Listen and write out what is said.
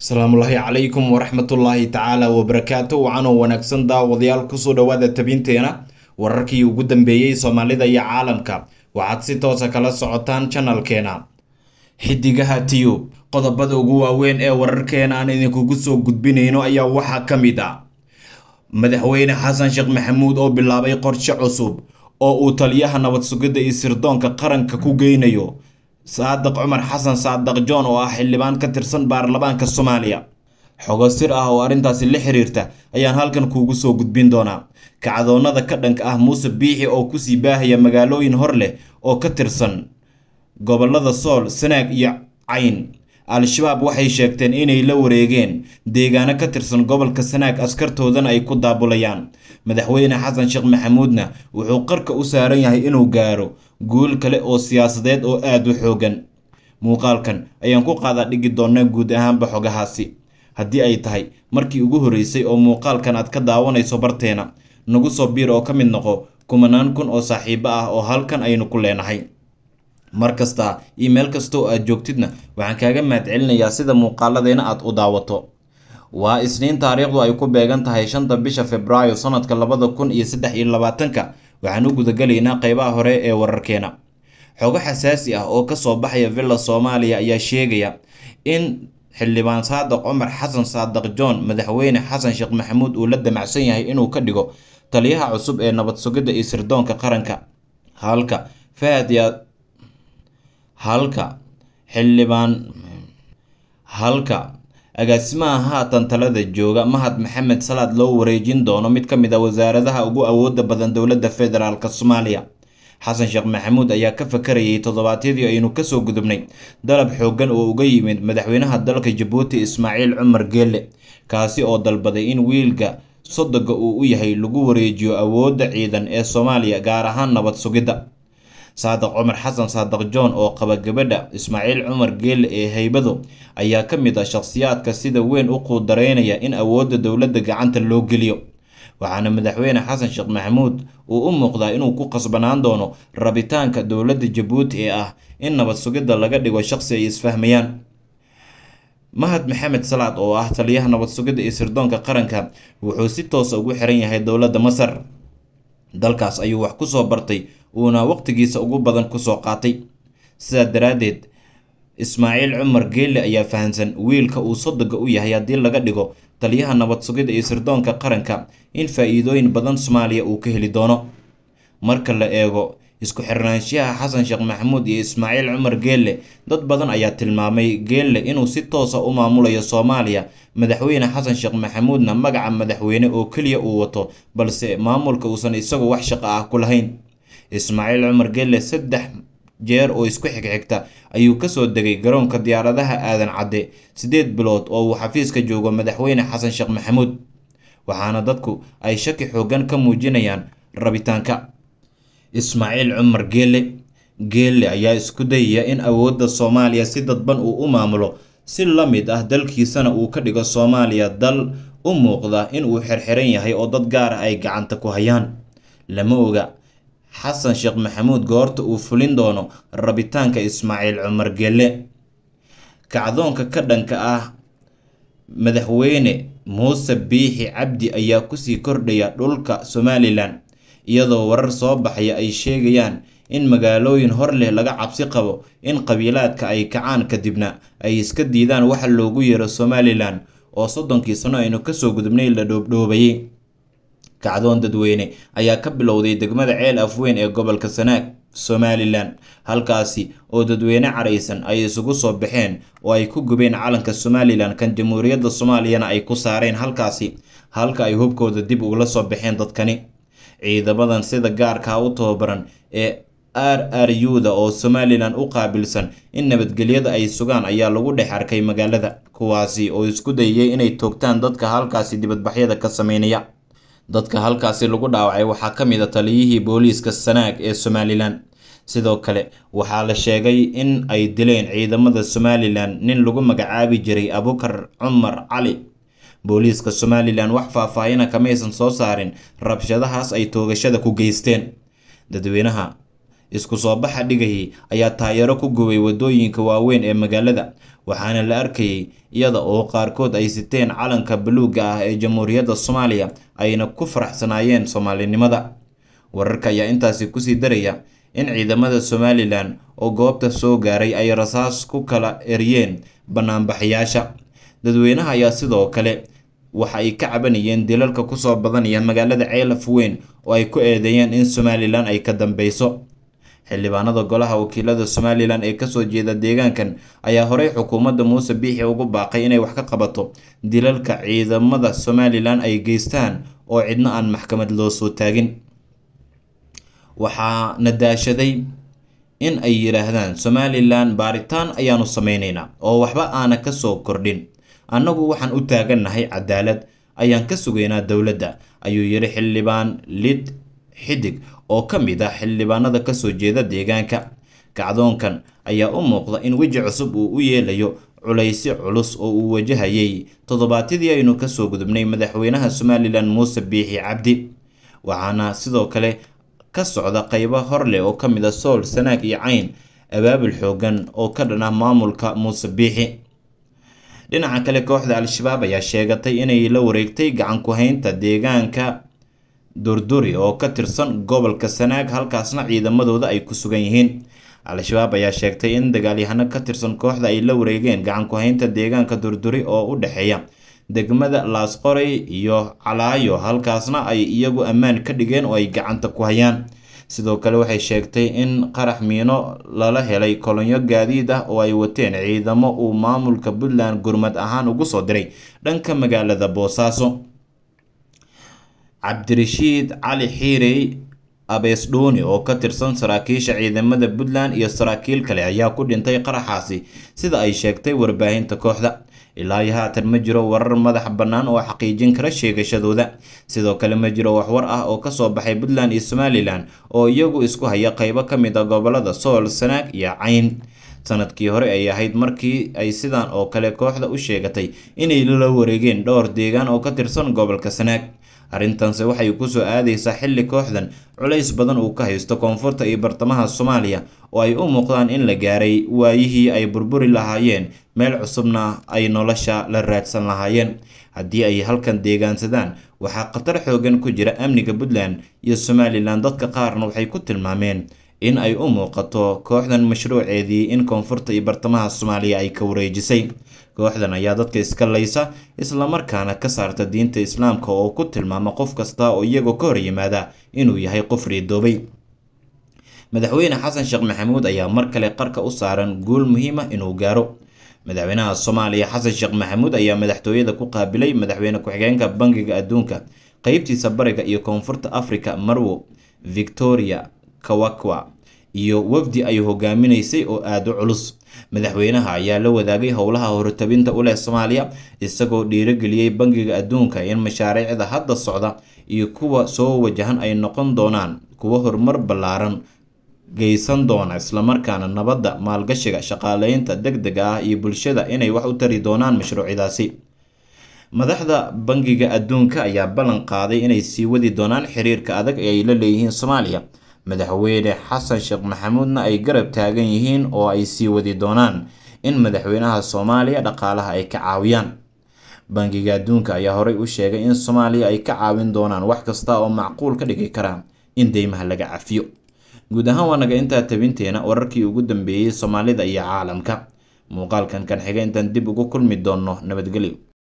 asalaamullaahi calaykum waraxmatullaahi tacaala wabarakaatu wacanoo wanaagsan daawadayaal kusoo dhowaada tabinteena wararkii ugu dambeeyey soomaalida iyo caalamka waxaad si toosa kala socotaan janalkeena xidigaha tiyub qodobada ugu waaweyn ee wararkeena aan idinkugu soo gudbinayno ayaa waxaa ka mid a ah. madaxweyne xasan sheekh maxamuud oo bilaabay qorshe cusub oo uu taliyaha nabad sugidda iyo sirdoonka qaranka ku geynayo saadiq cumar xasan saadaq john oo ah xildhibaan ka tirsan baarlamaanka soomaaliya xogo sir ah oo arrintaasi la xiriirta ayaan halkan kuugu soo gudbin doonaa kacdoonnada ka dhanka ah muuse biixi oo kusii baahaya magaalooyin hor leh oo ka tirsan gobollada sool sanaag iyo cayn al-shabaab waxay sheegteen inay la wareegeen deegaano ka tirsan gobolka sanaag askartoodana ay ku daabulayaan madaxweyne xasan sheekh maxamuudna wuxuu qarka u saaran yahay inuu gaaro guul kale oo siyaasadeed oo aad u xoogan muuqaalkan ayaan ku qaadaa dhigi doonaa guud ahaanba xogahaasi haddii ay tahay markii ugu horreysay oo muuqaalkan aad ka daawanayso barteena nagu soo biir oo ka mid noqo kumanaan kun oo saaxiibo ah oo halkan aynu ku leenahay mar kasta iyo meel kastoo aad joogtidna waxaan kaaga mahadcelinayaa sida muuqaaladeena aad u daawato waa isniin taariikhdu ay ku beegan tahay shanta bisha februaayo sanadka labada kun iyo saddex iyo labaatanka waxaan u gudagalaynaa qaybaha hore ee wararkeena xogo xasaasi ah oo kasoo baxaya villa soomaaliya ayaa sheegaya in xildhibaan saadiq cumar xasan saadiq john madaxweyne xasan sheekh maxamuud uu la damacsan yahay inuu ka dhigo taliyaha cusub ee nabad sugidda iyo sirdoonka qaranka halka fahad halka xildhibaan halka agaasimaha haatan talada jooga mahad maxamed salaad loo wareejin doono mid ka mid a ah wasaaradaha ugu awooda badan dowladda federaalk soomaaliya xasan sheekh maxamuud ayaa ka fakarayay toddobaadyadii aynu kasoo gudubnay dalab xooggan oo uga yimid madaxweynaha dalka jabuuti ismaaciil cumar geelle kaasi oo dalbaday in wiilga sodoga uu u yahay lagu wareejiyo awoodda ciidan ee soomaaliya gaar ahaan nabad sugidda saadiq cumar xasan saadiq john oo qaba gabadha ismaaciil cumar geelle ee haybado ayaa ka mid ah shakhsiyaadka sida weyn u quudaraynaya in awoodda dowladda gacanta loo geliyo waxaana madaxweyne xasan sheekh maxamuud uu u muuqdaa inuu ku qasbanaan doono rabitaanka dowladda jabuuti ee ah in nabad sugidda laga dhigo shaqsi ay isfahmayaan mahad maxamed salaad oo ah taliyaha nabad sugidda ee sirdoonka qaranka wuxuu si toosa ah ugu xiran yahay dowladda masar dalkaas ayuu wax ku soo bartay uuna waqtigiisa ugu badan kusoo qaatay sidaa daraaddeed ismaaciil cumar geelle ayaa fahamsan wiilka uu sodogga u yahay haddii laga dhigo taliyaha nabad sugida iyo sirdoonka qaranka in faa'iidooyin badan soomaaliya uu ka heli doono marka la eego isku xirnaanshiyaha xasan sheekh maxamuud iyo ismaaciil cumar geelle dad badan ayaa tilmaamay geelle inuu si toosa ah u maamulayo soomaaliya madaxweyne xasan sheekh maxamuudna magaca madaxweyne oo keliya uu wato balse maamulka uusan isagu wax shaqo ah ku lahayn Ismaaciil Cumar Gelle saddex jeer oo isku xigxigta ayuu kasoo degay garoonka diyaaradaha aadan cadde sideed bilood oo uu xafiiska joogo madaxweyne xasan sheekh maxamuud waxaana dadku ay shaki xooggan ka muujinayaan rabitaanka ismaaciil cumar geele geelle ayaa isku dayaya in awoodda soomaaliya si dadban uu u maamulo si la mid ah dalkiisana uu ka dhigo soomaaliya dal u muuqda inuu xirxiran yahay oo dad gaara ah ay gacanta ku hayaan lama oga xasan sheekh maxamuud goorta uu fulin doono rabitaanka ismaaciil cumar gelle kacdoonka ka dhanka ah madaxweyne muuse biixi cabdi ayaa kusii kordhaya dhulka somalilan iyadoo warar soo baxaya ay sheegayaan in magaalooyin hor leh laga cabsi qabo in qabiilaadka ay kacaan kadibna ay iska diidaan waxa loogu yeero somalilan oo soddonkii sano aynu kasoo gudubnay la dhoobdhoobayay kacdoon dadweyne ayaa ka bilowday degmada ceel afweyn ee gobolka sanaag somalilan halkaasi oo dadweyne caraysan ay isugu soo baxeen oo ay ku gubeen calanka somalilan kan jamhuuriyadda soomaaliyana ay ku saareen halkaasi halka ay hubkooda dib ugula soo baxeen dadkani ciidamadan sida gaarkaa u tababaran ee r r u da oo somalilan u qaabilsan in nabadgelyada ay sugaan ayaa lagu dhex arkay magaalada kuwaasi oo isku dayay inay toogtaan dadka halkaasi dibadbaxyada ka sameynaya dadka halkaasi lagu dhaawacay waxaa ka mid a taliyihii booliiska sanaag ee somalilan sidoo kale waxaa la sheegay in ay dileen ciidamada somalilan nin lagu magacaabi jiray abukar cumar cali booliiska somalilan wax faahfaahina kamaysan soo saarin rabshadahaas ay toogashada ku geysteen dadweynaha isku soo baxa dhigahii ayaa taayaro ku gubay waddooyinka waaweyn ee magaalada waxaana la arkayay iyada oo qaarkood ay siteen calanka baluugga ah ee jamhuuriyadda soomaaliya ayna ku faraxsanaayeen soomaalinimada wararka ayaa intaasi kusii daraya in ciidamada somalilan oo goobta soo gaaray ay rasaas ku kala eryeen banaanbaxayaasha dadweynaha ayaa sidoo kale waxa ay ka cabanayeen dilalka ku soo badanaya magaalada ceelaf weyn oo ay ku eedeeyeen in somalilan ay ka dambeyso xildhibaanada golaha wakiilada somalilan ee kasoo jeeda deegaankan ayaa horey xukuumadda muuse biixi ugu baaqay inay wax ka qabato dilalka ciidamada somalilan ay geystaan oo cidna aan maxkamad loo soo taagin waxaa daashaday in ay yidhaahdaan somalilan baaritaan ayaanu sameynaynaa oo waxba aana kasoo kordhin annagu waxaan u taagannahay cadaalad ayaan ka sugaynaa dowladda ayuu yidhi xildhibaan lid xidig oo ka mid ah xildhibaanada kasoo jeeda deegaanka kacdoonkan ayaa u muuqda in weji cusub uu u yeelayo culaysi culus oo uu wajahayay toddobaadyadii aynu kasoo gudubnay madaxweynaha somalilan muuse biixi cabdi waxaana sidoo kale ka socda qayba horleh oo ka mid a ah sool sanaag iyo cayn abaabul xoogan oo ka dhan ah maamulka muuse biixi dhinaca kale kooxda al-shabaab ayaa sheegatay inay la wareegtay gacan ku haynta deegaanka durduri oo ka tirsan gobolka sanaag halkaasna ciidamadooda ay ku sugan yihiin al-shabaab ayaa sheegtay in dagaalyahano ka tirsan kooxda ay la wareegeen gacan ku haynta deegaanka durduri oo u dhexeeya degmada laasqorey iyo calaayo halkaasna ay iyagu ammaan ka dhigeen oo ay gacanta ku hayaan sidoo kale waxay sheegtay in qarax miino lala helay kolonyo gaadiid ah oo ay wateen ciidamo uu maamulka puntland gurmad ahaan ugu soo diray dhanka magaalada boosaaso cabdirashiid cali xiirey abeesdhuuni oo ka tirsan saraakiisha ciidamada puntland iyo saraakiil kale ayaa ku dhintay qaraxaasi sida ay sheegtay warbaahinta kooxda ilaa iyo haatan ma jiro warar madax bannaan oo xaqiijin kara sheegashadooda sidoo kale ma jiro waxwar ah oo kasoo baxay puntland iyo somalilan oo iyagu isku haya qaybo ka mid a ah gobolada sool sanaag iyo cayn sanadkii hore ay ahayd markii ay sidan oo kale kooxda u sheegatay inay la wareegeen dhowr deegaan oo ka tirsan gobolka sanaag arrintanse waxay ku soo aadaysaa xilli kooxdan culays badan uu ka haysto koonfurta iyo bartamaha soomaaliya oo ay u muuqdaan in la gaaray waayihii ay burburi lahaayeen meel cusubna ay nolosha la raadsan lahaayeen haddii ay halkan deegaansadaan waxaa khatar xoogan ku jira amniga puntland iyo somalilan dadka qaarna waxay ku tilmaameen in ay u muuqato kooxdan mashruuceedii in koonfurta iyo bartamaha soomaaliya ay ka wareejisay kooxdan ayaa dadka iska laysa islamarkaana ka saarta diinta islaamka oo ku tilmaama qof kasta oo iyagoo ka hor yimaada inuu yahay qof riidoobay madaxweyne xasan sheekh maxamuud ayaa mar kale qarka u saaran guul muhiima ah inuu gaaro madaxweynaha soomaaliya xasan sheekh maxamuud ayaa madaxtooyada ku qaabilay madaxweyne ku-xigeenka bangiga adduunka qeybtiisa bariga iyo koonfurta afrika marwo victoria kawakwa iyo wafdi ay hogaaminaysay oo aada u culus madaxweynaha ayaa la wadaagay howlaha horutabinta u leh soomaaliya isagoo dhiirogeliyey bangiga adduunka in mashaariicda hadda socda iyo kuwa soo wajahan ay noqon doonaan kuwa horumar ballaaran geysan doona islamarkaana nabadda maalgashiga shaqaaleynta deg dega ah iyo bulshada inay wax u tari doonaan mashruucidaasi madaxda bangiga adduunka ayaa ballan qaaday inay sii wadi doonaan xiriirka adag ee ay la leeyihiin soomaaliya madaxweyne xasan sheekh maxamuudna ay garab taagan yihiin oo ay sii wadi doonaan in madaxweynaha soomaaliya dhaqaalaha ay ka caawiyaan bangiga adduunka ayaa horey u sheegay in soomaaliya ay ka caawin doonaan wax kasta oo macquul ka dhigi kara in deymaha laga cafiyo guud ahaan waa naga intaa tabinteena wararkii ugu dambeeyey soomaalida iyo caalamka muuqaalkan kan xigay intaan dib ugu kulmi doonno nabadgelyo